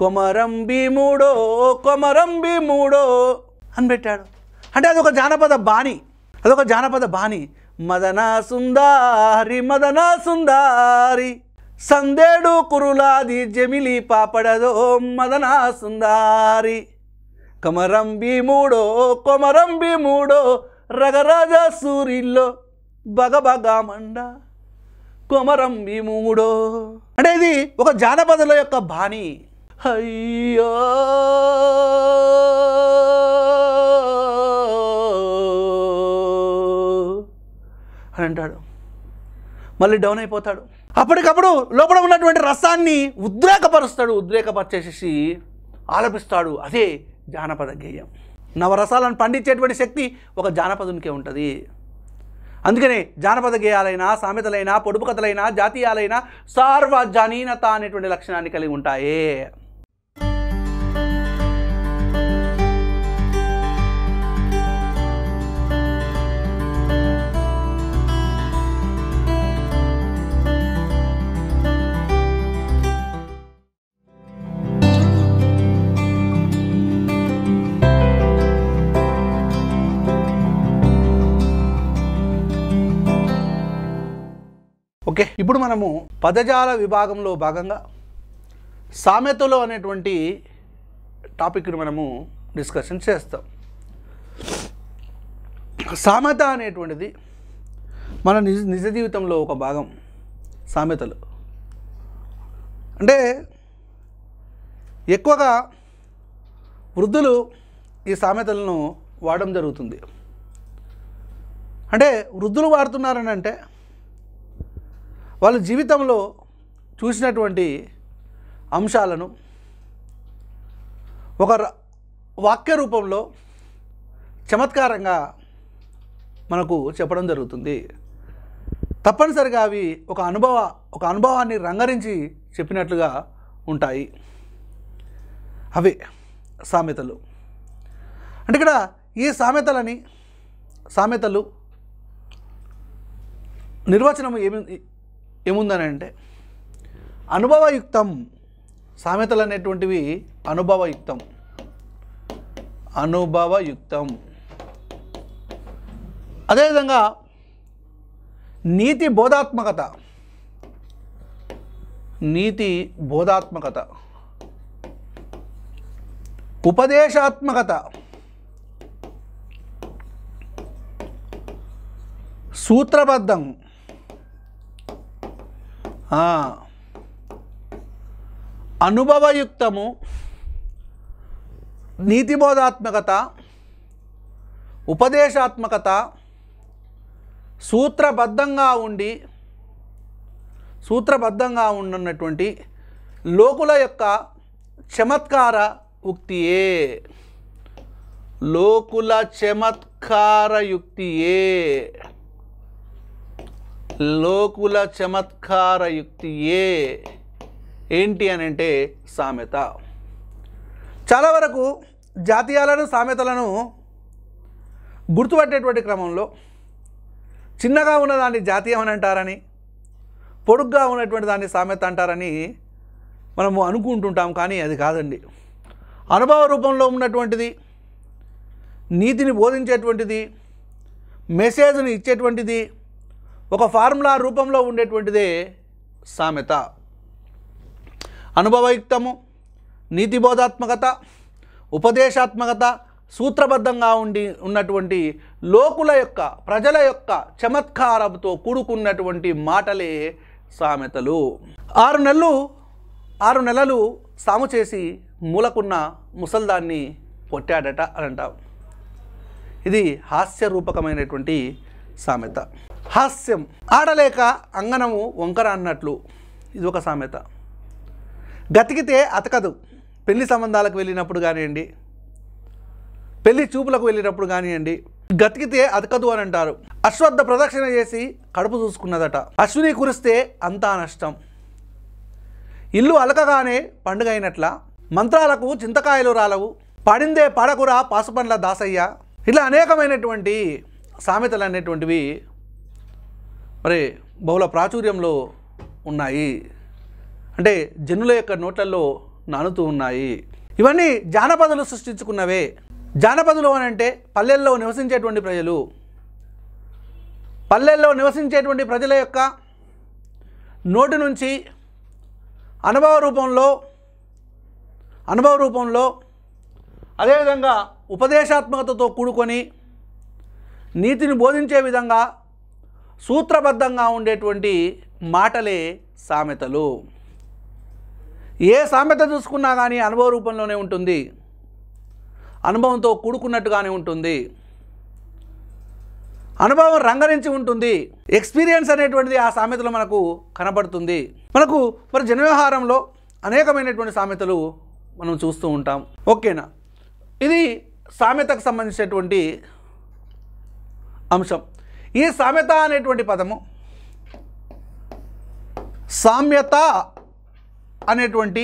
కొమరం మూడో కొమరం మూడో అని పెట్టాడు అంటే అదొక జానపద బాణి అదొక జానపద బాణి మదన సుందారి మదన సుందారి సందేడు కురులాది జమిలి పాపడదో మదన సుందారి కమరం మూడో కొమరం మూడో రగరాజ సూరిలో మండ కొమరం మూడో అంటే ఇది ఒక జానపదల యొక్క బాణి అయ్యో అని అంటాడు మళ్ళీ డౌన్ అయిపోతాడు అప్పటికప్పుడు లోపల ఉన్నటువంటి రసాన్ని ఉద్రేకపరుస్తాడు ఉద్రేకపరిచేసేసి ఆలపిస్తాడు అదే జానపద గేయం నవరసాలను పండించేటువంటి శక్తి ఒక జానపదునికే ఉంటుంది అందుకనే జానపద గేయాలైనా సామెతలైనా పొడుపు కథలైనా జాతీయాలైనా సార్వజనీనత అనేటువంటి లక్షణాన్ని కలిగి ఉంటాయి ఇప్పుడు మనము పదజాల విభాగంలో భాగంగా సామెతలు అనేటువంటి టాపిక్ను మనము డిస్కషన్ చేస్తాం సామెత అనేటువంటిది మన నిజ నిజ జీవితంలో ఒక భాగం సామెతలు అంటే ఎక్కువగా వృద్ధులు ఈ సామెతలను వాడడం జరుగుతుంది అంటే వృద్ధులు వాడుతున్నారని అంటే వాళ్ళ జీవితంలో చూసినటువంటి అంశాలను ఒక వాక్య రూపంలో చమత్కారంగా మనకు చెప్పడం జరుగుతుంది తప్పనిసరిగా అవి ఒక అనుభవ ఒక అనుభవాన్ని రంగరించి చెప్పినట్లుగా ఉంటాయి అవి సామెతలు అంటే ఇక్కడ ఈ సామెతలని సామెతలు నిర్వచనం ఏమి ఏముందనంటే అనుభవయుక్తం సామెతలు అనేటువంటివి అనుభవయుక్తం అనుభవయుక్తం అదేవిధంగా నీతి బోధాత్మకత నీతి బోధాత్మకత ఉపదేశాత్మకత సూత్రబద్ధం అనుభవయుక్తము నీతిబోధాత్మకత ఉపదేశాత్మకత సూత్రబద్ధంగా ఉండి సూత్రబద్ధంగా ఉండున్నటువంటి లోకుల యొక్క చమత్కార ఉక్తియే లోకుల చమత్కార యుక్తియే లోకుల చమత్కార యుక్తియే ఏంటి అని అంటే సామెత చాలా వరకు జాతీయాలను సామెతలను గుర్తుపట్టేటువంటి క్రమంలో చిన్నగా ఉన్నదాన్ని జాతీయం అని అంటారని పొడుగ్గా ఉన్నటువంటి దాన్ని సామెత అంటారని మనము అనుకుంటుంటాం కానీ అది కాదండి అనుభవ రూపంలో ఉన్నటువంటిది నీతిని బోధించేటువంటిది మెసేజ్ని ఇచ్చేటువంటిది ఒక ఫార్ములా రూపంలో ఉండేటువంటిదే సామెత అనుభవయుక్తము నీతిబోధాత్మకత ఉపదేశాత్మకత సూత్రబద్ధంగా ఉండి ఉన్నటువంటి లోకుల యొక్క ప్రజల యొక్క చమత్కారంతో కూడుకున్నటువంటి మాటలే సామెతలు ఆరు నెలలు ఆరు నెలలు సాము చేసి మూలకున్న ముసల్దాన్ని కొట్టాడట అని అంటాం ఇది హాస్యరూపకమైనటువంటి సామెత హాస్యం ఆడలేక అంగనము వంకర అన్నట్లు ఇది ఒక సామెత గతికితే అతకదు పెళ్లి సంబంధాలకు వెళ్ళినప్పుడు కానివ్వండి పెళ్లి చూపులకు వెళ్ళినప్పుడు కానివ్వండి గతికితే అతకదు అని అంటారు అశ్వద్ధ ప్రదక్షిణ చేసి కడుపు చూసుకున్నదట అశ్విని కురిస్తే అంతా నష్టం ఇల్లు అలకగానే పండుగ అయినట్ల మంత్రాలకు చింతకాయలు రాలవు పడిందే పడకురా పాసుపండ్ల దాసయ్య ఇలా అనేకమైనటువంటి సామెతలు అనేటువంటివి మరి బహుళ ప్రాచుర్యంలో ఉన్నాయి అంటే జనుల యొక్క నోట్లలో నానుతూ ఉన్నాయి ఇవన్నీ జానపదలు సృష్టించుకున్నవే జానపదులు అని అంటే పల్లెల్లో నివసించేటువంటి ప్రజలు పల్లెల్లో నివసించేటువంటి ప్రజల యొక్క నోటి నుంచి అనుభవ రూపంలో అనుభవ రూపంలో అదేవిధంగా ఉపదేశాత్మకతతో కూడుకొని నీతిని బోధించే విధంగా సూత్రబద్ధంగా ఉండేటువంటి మాటలే సామెతలు ఏ సామెత చూసుకున్నా కానీ అనుభవ రూపంలోనే ఉంటుంది అనుభవంతో కూడుకున్నట్టుగానే ఉంటుంది అనుభవం రంగరించి ఉంటుంది ఎక్స్పీరియన్స్ అనేటువంటిది ఆ సామెతలో మనకు కనబడుతుంది మనకు మరి జనవ్యవహారంలో అనేకమైనటువంటి సామెతలు మనం చూస్తూ ఉంటాం ఓకేనా ఇది సామెతకు సంబంధించినటువంటి అంశం ఈ సామెత అనేటువంటి పదము సామ్యత అనేటువంటి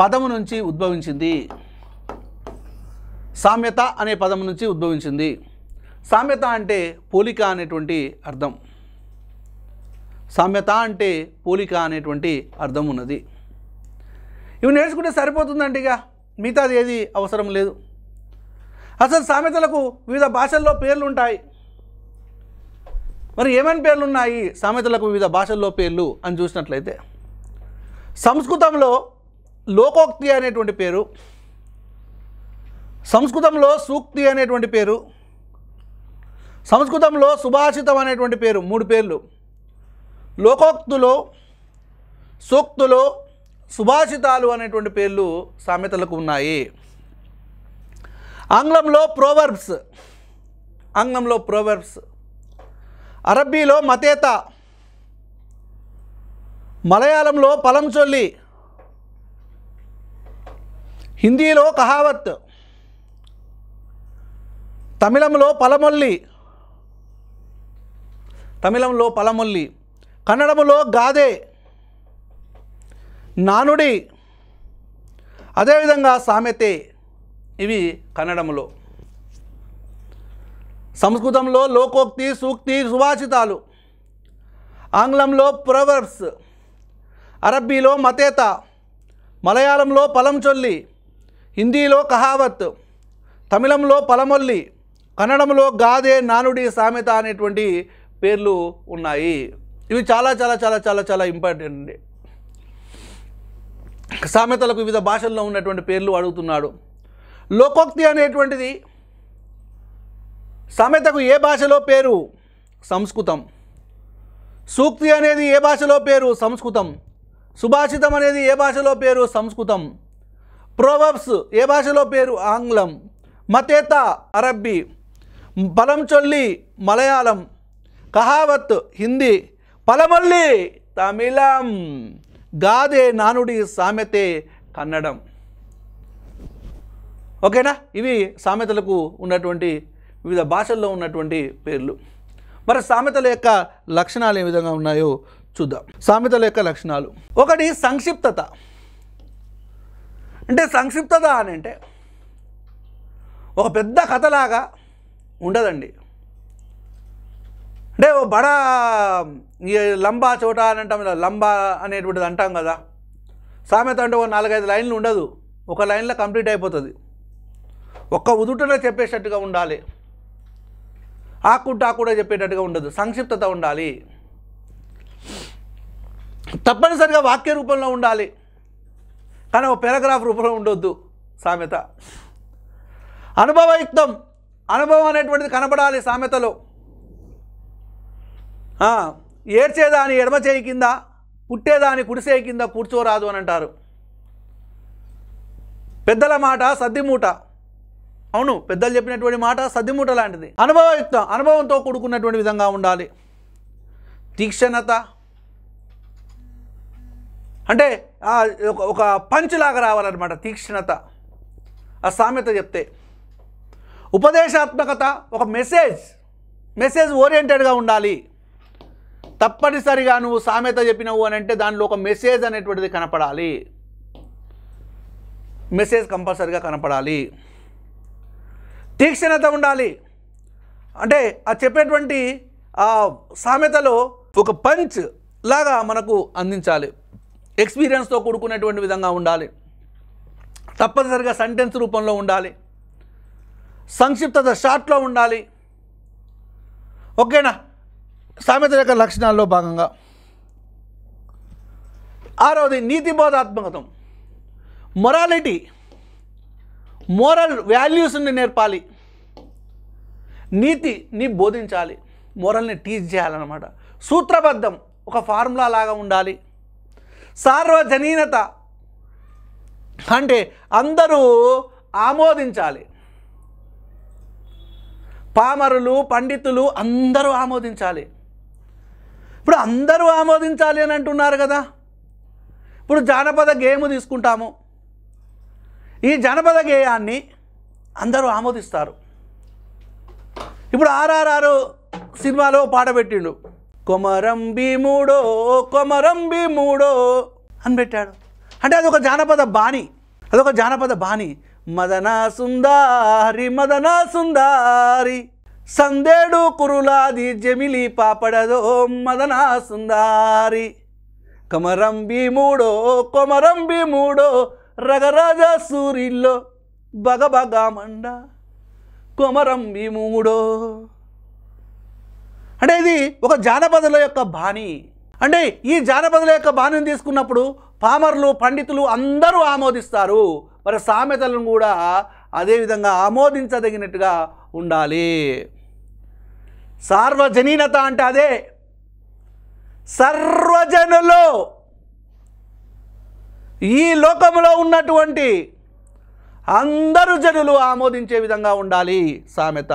పదము నుంచి ఉద్భవించింది సామ్యత అనే పదం నుంచి ఉద్భవించింది సామ్యత అంటే పోలిక అనేటువంటి అర్థం సామ్యత అంటే పోలిక అనేటువంటి అర్థం ఉన్నది ఇవి నేర్చుకుంటే సరిపోతుందండి ఇక మిగతాది ఏది అవసరం లేదు అసలు సామెతలకు వివిధ భాషల్లో పేర్లు ఉంటాయి మరి ఏమేమి పేర్లు ఉన్నాయి సామెతలకు వివిధ భాషల్లో పేర్లు అని చూసినట్లయితే సంస్కృతంలో లోకోక్తి అనేటువంటి పేరు సంస్కృతంలో సూక్తి అనేటువంటి పేరు సంస్కృతంలో సుభాషితం అనేటువంటి పేరు మూడు పేర్లు లోకోక్తులు సూక్తులు సుభాషితాలు అనేటువంటి పేర్లు సామెతలకు ఉన్నాయి ఆంగ్లంలో ప్రోవర్బ్స్ ఆంగ్లంలో ప్రోవర్బ్స్ అరబ్బీలో మతేత మలయాళంలో పలంచొల్లి హిందీలో కహావత్ తమిళంలో పలమొల్లి తమిళంలో పలమొల్లి కన్నడములో గాదే నానుడి అదేవిధంగా సామెతే ఇవి కన్నడములో సంస్కృతంలో లోకోక్తి సూక్తి సువాచితాలు ఆంగ్లంలో ప్రవర్స్ అరబ్బీలో మతేత మలయాళంలో పలంచొల్లి హిందీలో కహావత్ తమిళంలో పలమొల్లి కన్నడంలో గాదే నానుడి సామెత అనేటువంటి పేర్లు ఉన్నాయి ఇవి చాలా చాలా చాలా చాలా చాలా ఇంపార్టెంట్ అండి సామెతలకు వివిధ భాషల్లో ఉన్నటువంటి పేర్లు అడుగుతున్నాడు లోకోక్తి అనేటువంటిది సమేతకు ఏ భాషలో పేరు సంస్కృతం సూక్తి అనేది ఏ భాషలో పేరు సంస్కృతం సుభాషితం అనేది ఏ భాషలో పేరు సంస్కృతం ప్రోవబ్స్ ఏ భాషలో పేరు ఆంగ్లం మతేత అరబ్బీ బలం చొల్లి మలయాళం కహావత్ హిందీ పలమల్లి తమిళం గాదే నానుడి సామెతే కన్నడం ఓకేనా ఇవి సామెతలకు ఉన్నటువంటి వివిధ భాషల్లో ఉన్నటువంటి పేర్లు మరి సామెతల యొక్క లక్షణాలు ఏ విధంగా ఉన్నాయో చూద్దాం సామెతల యొక్క లక్షణాలు ఒకటి సంక్షిప్తత అంటే సంక్షిప్తత అని అంటే ఒక పెద్ద కథలాగా ఉండదండి అంటే ఓ బడా లంబా చోట అని అంటాం కదా లంబా అనేటువంటిది అంటాం కదా సామెత అంటే ఓ నాలుగైదు లైన్లు ఉండదు ఒక లైన్లో కంప్లీట్ అయిపోతుంది ఒక్క ఉదుటలో చెప్పేటట్టుగా ఉండాలి ఆకుండా ఆకుండా చెప్పేటట్టుగా ఉండదు సంక్షిప్తత ఉండాలి తప్పనిసరిగా వాక్య రూపంలో ఉండాలి కానీ ఒక పారాగ్రాఫ్ రూపంలో ఉండొద్దు సామెత అనుభవయుక్తం అనుభవం అనేటువంటిది కనపడాలి సామెతలో ఏడ్చేదాని ఎడమ చేయి కింద పుట్టేదాని కుడిసే కింద కూర్చోరాదు అని అంటారు పెద్దల మాట సద్దిమూట అవును పెద్దలు చెప్పినటువంటి మాట సద్దిమూట లాంటిది అనుభవయుక్తం అనుభవంతో కూడుకున్నటువంటి విధంగా ఉండాలి తీక్షణత అంటే ఒక లాగా రావాలన్నమాట తీక్షణత ఆ సామెత చెప్తే ఉపదేశాత్మకత ఒక మెసేజ్ మెసేజ్ ఓరియంటెడ్గా ఉండాలి తప్పనిసరిగా నువ్వు సామెత చెప్పినవు అని అంటే దానిలో ఒక మెసేజ్ అనేటువంటిది కనపడాలి మెసేజ్ కంపల్సరిగా కనపడాలి తీక్షణత ఉండాలి అంటే ఆ చెప్పేటువంటి ఆ సామెతలో ఒక పంచ్ లాగా మనకు అందించాలి ఎక్స్పీరియన్స్తో కూడుకునేటువంటి విధంగా ఉండాలి తప్పనిసరిగా సెంటెన్స్ రూపంలో ఉండాలి సంక్షిప్తత షార్ట్లో ఉండాలి ఓకేనా సామెత యొక్క లక్షణాల్లో భాగంగా ఆరవది నీతిబోధాత్మకతం మొరాలిటీ మోరల్ వాల్యూస్ని నేర్పాలి నీతిని బోధించాలి మోరల్ని టీచ్ చేయాలన్నమాట సూత్రబద్ధం ఒక ఫార్ములా లాగా ఉండాలి సార్వజనీనత అంటే అందరూ ఆమోదించాలి పామరులు పండితులు అందరూ ఆమోదించాలి ఇప్పుడు అందరూ ఆమోదించాలి అని అంటున్నారు కదా ఇప్పుడు జానపద గేమ్ తీసుకుంటాము ఈ జనపద గేయాన్ని అందరూ ఆమోదిస్తారు ఇప్పుడు ఆర్ఆర్ఆర్ సినిమాలో పాట పెట్టిండు కొమరం మూడో కొమరం మూడో అని పెట్టాడు అంటే అదొక జానపద బాణి అదొక జానపద బాణి మదనా సుందారి మదనా సుందారి సందేడు కురులాది జమిలి పాపడదో మదనా సుందారి కమరం మూడో కొమరం మూడో రగరాజా సూరిలో బగబగామండ కొమరం భీముడో అంటే ఇది ఒక జానపదుల యొక్క బాణి అంటే ఈ జానపదుల యొక్క బాణిని తీసుకున్నప్పుడు పామర్లు పండితులు అందరూ ఆమోదిస్తారు మరి సామెతలను కూడా అదేవిధంగా ఆమోదించదగినట్టుగా ఉండాలి సార్వజనీనత అంటే అదే సర్వజనులు ఈ లోకంలో ఉన్నటువంటి అందరు జనులు ఆమోదించే విధంగా ఉండాలి సామెత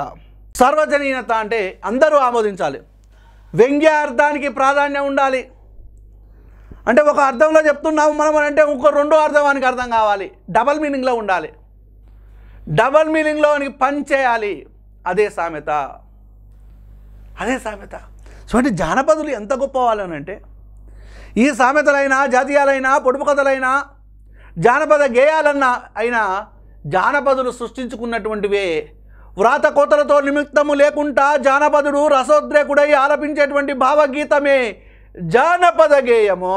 సర్వజనీయత అంటే అందరూ ఆమోదించాలి వ్యంగ్య అర్థానికి ప్రాధాన్యం ఉండాలి అంటే ఒక అర్థంలో చెప్తున్నాము మనం అంటే ఇంకో రెండో అర్థమానికి అర్థం కావాలి డబల్ మీనింగ్లో ఉండాలి డబల్ మీనింగ్లో పని చేయాలి అదే సామెత అదే సామెత సో అంటే జానపదులు ఎంత గొప్ప వాళ్ళనంటే ఈ సామెతలైనా జాతీయాలైనా పొడుపు కథలైనా జానపద గేయాలన్నా అయినా జానపదులు సృష్టించుకున్నటువంటివే వ్రాత కోతలతో నిమిత్తము లేకుండా జానపదుడు రసోద్రేకుడై ఆలపించేటువంటి భావగీతమే జానపద గేయము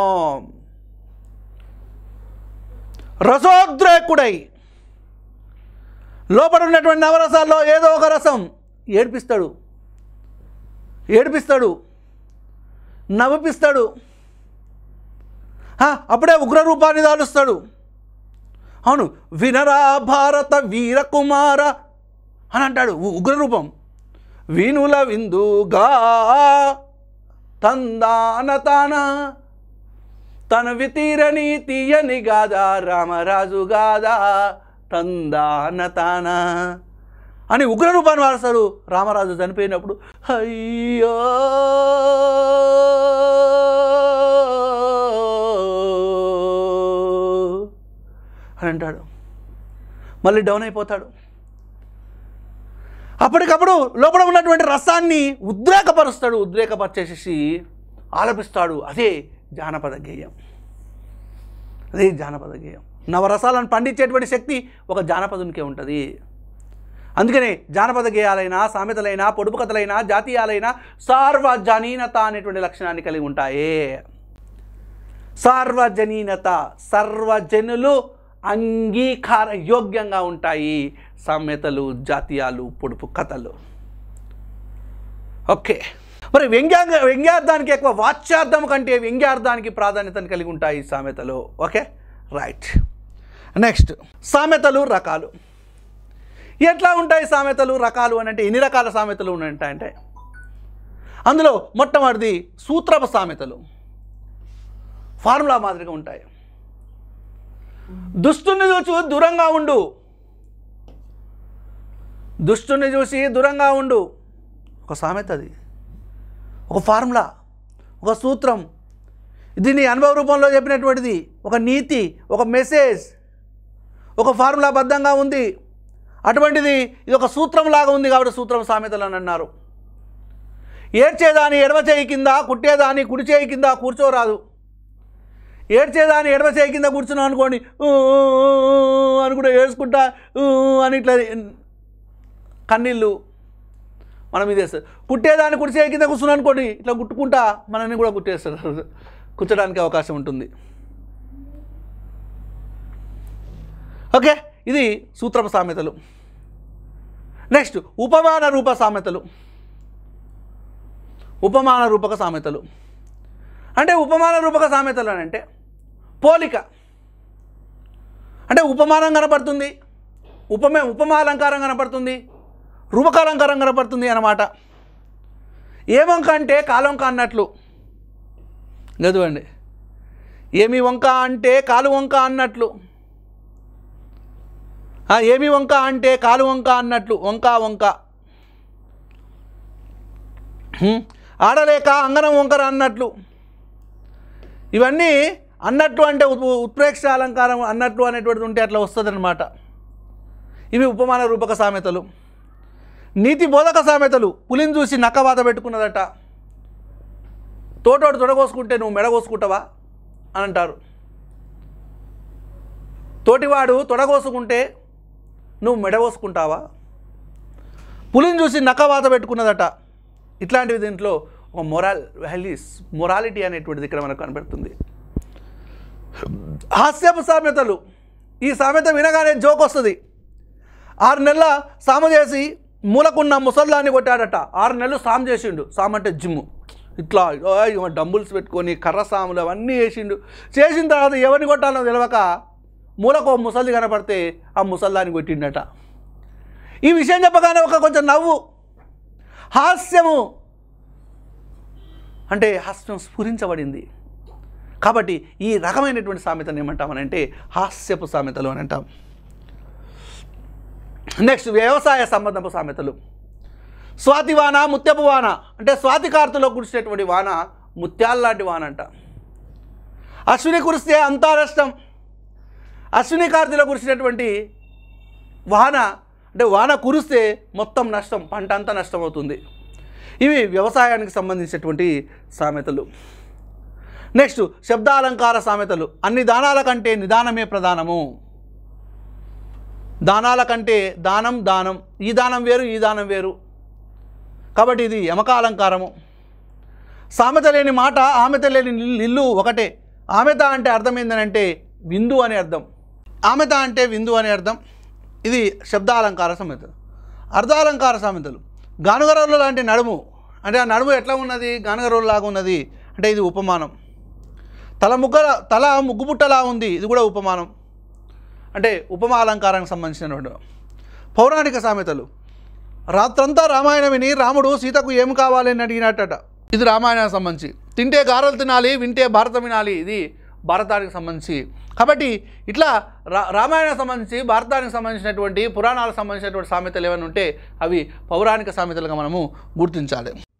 రసోద్రేకుడై లోపల ఉన్నటువంటి నవరసాల్లో ఏదో ఒక రసం ఏడిపిస్తాడు ఏడిపిస్తాడు నవ్విస్తాడు అప్పుడే ఉగ్రరూపాన్ని దాలుస్తాడు అవును వినరా భారత వీరకుమార అని అంటాడు ఉగ్రరూపం వినుల విందుగా తందాన తాన తనవి వితీరని తీయని గాదా రామరాజు గాదా తందాన తాన అని ఉగ్రరూపాన్ని వారుస్తాడు రామరాజు చనిపోయినప్పుడు అయ్యో అని అంటాడు మళ్ళీ డౌన్ అయిపోతాడు అప్పటికప్పుడు లోపల ఉన్నటువంటి రసాన్ని ఉద్రేకపరుస్తాడు ఉద్రేకపరిచేసేసి ఆలపిస్తాడు అదే జానపద గేయం అదే జానపద గేయం నవరసాలను పండించేటువంటి శక్తి ఒక జానపదునికే ఉంటుంది అందుకనే జానపద గేయాలైనా సామెతలైనా పొడుపు కథలైనా జాతీయాలైనా సార్వజనీనత అనేటువంటి లక్షణాన్ని కలిగి ఉంటాయి సార్వజనీనత సర్వజనులు అంగీకార యోగ్యంగా ఉంటాయి సామెతలు జాతీయాలు పొడుపు కథలు ఓకే మరి వ్యంగ్యాంగ వ్యంగ్యార్థానికి ఎక్కువ వాచ్యార్థం కంటే వ్యంగ్యార్థానికి ప్రాధాన్యతను కలిగి ఉంటాయి సామెతలు ఓకే రైట్ నెక్స్ట్ సామెతలు రకాలు ఎట్లా ఉంటాయి సామెతలు రకాలు అని అంటే ఎన్ని రకాల సామెతలు ఉంటాయంటే అందులో మొట్టమొదటిది సూత్రప సామెతలు ఫార్ములా మాదిరిగా ఉంటాయి దుష్టుని చూసి దూరంగా ఉండు దుష్టుని చూసి దూరంగా ఉండు ఒక సామెత అది ఒక ఫార్ములా ఒక సూత్రం దీన్ని అనుభవ రూపంలో చెప్పినటువంటిది ఒక నీతి ఒక మెసేజ్ ఒక ఫార్ములా బద్ధంగా ఉంది అటువంటిది ఇది ఒక సూత్రంలాగా ఉంది కాబట్టి సూత్రం సామెతలు అని అన్నారు ఏడ్చేదాని ఎడవ చేయి కింద కుట్టేదాని కుడి చేయి కింద కూర్చోరాదు ఏడ్చేదాన్ని ఎడమసే కింద కూర్చున్నాం అనుకోండి అనుకుంటే ఏడ్చుకుంటా అని ఇట్లా కన్నీళ్ళు మనం ఇది వేస్తారు కుట్టేదాన్ని కుడిసే కింద కూర్చున్నాం అనుకోండి ఇట్లా కుట్టుకుంటా మనల్ని కూడా కుట్టేస్తారు కూర్చోడానికి అవకాశం ఉంటుంది ఓకే ఇది సూత్రం సామెతలు నెక్స్ట్ ఉపమాన రూప సామెతలు ఉపమాన రూపక సామెతలు అంటే ఉపమాన రూపక సామెతలు అని అంటే పోలిక అంటే ఉపమానం కనపడుతుంది ఉపమే ఉపమాలంకారం అలంకారం కనపడుతుంది రూపకాలంకారం కనపడుతుంది అన్నమాట ఏ వంక అంటే కాలం కాన్నట్లు చదవండి ఏమి వంక అంటే కాలు వంక అన్నట్లు ఏమి వంక అంటే కాలు వంక అన్నట్లు వంక వంక ఆడలేక అంగనం వంకర అన్నట్లు ఇవన్నీ అన్నట్టు అంటే ఉత్ప్రేక్ష అలంకారం అన్నట్టు అనేటువంటిది ఉంటే అట్లా వస్తుందన్నమాట ఇవి ఉపమాన రూపక సామెతలు నీతి బోధక సామెతలు పులిని చూసి నక్కవాత పెట్టుకున్నదట తోటోడు తొడగోసుకుంటే నువ్వు మెడగోసుకుంటావా అని అంటారు తోటివాడు తొడగోసుకుంటే నువ్వు మెడగోసుకుంటావా పులిని చూసి నక్కవాత పెట్టుకున్నదట ఇట్లాంటివి దీంట్లో ఒక మొరాల్ వాల్యూస్ మొరాలిటీ అనేటువంటిది ఇక్కడ మనకు కనబడుతుంది హాస్యపు సామెతలు ఈ సామెత వినగానే జోక్ వస్తుంది ఆరు నెలల సామ చేసి మూలకున్న ముసల్లాన్ని కొట్టాడట ఆరు నెలలు సామ్ చేసిండు సామ్ అంటే జిమ్ ఇట్లా డంబుల్స్ పెట్టుకొని కర్ర సాములు అవన్నీ వేసిండు చేసిన తర్వాత ఎవరిని కొట్టాలో తెలియక మూలకు ముసలి కనపడితే ఆ ముసల్లాన్ని కొట్టిండట ఈ విషయం చెప్పగానే ఒక కొంచెం నవ్వు హాస్యము అంటే హాస్యం స్ఫురించబడింది కాబట్టి ఈ రకమైనటువంటి సామెతను ఏమంటామనంటే హాస్యపు సామెతలు అని అంటాం నెక్స్ట్ వ్యవసాయ సంబంధపు సామెతలు స్వాతి వాన ముత్యపు వాన అంటే స్వాతి కార్తలో కురిసేటువంటి వాన ముత్యాల్లాంటి వాన అంట అశ్విని కురిస్తే అంతా నష్టం అశ్విని కార్తీలో కురిసినటువంటి వాన అంటే వాన కురిస్తే మొత్తం నష్టం పంట అంతా నష్టమవుతుంది ఇవి వ్యవసాయానికి సంబంధించినటువంటి సామెతలు నెక్స్ట్ శబ్దాలంకార సామెతలు అన్ని దానాల కంటే నిదానమే ప్రధానము దానాల కంటే దానం దానం ఈ దానం వేరు ఈ దానం వేరు కాబట్టి ఇది యమకాలంకారము సామెత లేని మాట ఆమెత లేని నిల్లు ఒకటే ఆమెత అంటే అర్థం ఏంటంటే విందు అనే అర్థం ఆమెత అంటే విందు అనే అర్థం ఇది శబ్దాలంకార సామెతలు అర్ధాలంకార సామెతలు గానుగరలు లాంటి నడుము అంటే ఆ నడుము ఎట్లా ఉన్నది గానగరోలులాగా ఉన్నది అంటే ఇది ఉపమానం తల ముగ్గ తల ముగ్గుబుట్టలా ఉంది ఇది కూడా ఉపమానం అంటే ఉపమా అలంకారానికి సంబంధించినటువంటి పౌరాణిక సామెతలు రాత్రంతా రామాయణం విని రాముడు సీతకు ఏం కావాలి అని అడిగినట్టట ఇది రామాయణానికి సంబంధించి తింటే గారలు తినాలి వింటే భారతం వినాలి ఇది భారతానికి సంబంధించి కాబట్టి ఇట్లా రా రామాయణ సంబంధించి భారతానికి సంబంధించినటువంటి పురాణాలకు సంబంధించినటువంటి సామెతలు ఏమైనా ఉంటే అవి పౌరాణిక సామెతలుగా మనము గుర్తించాలి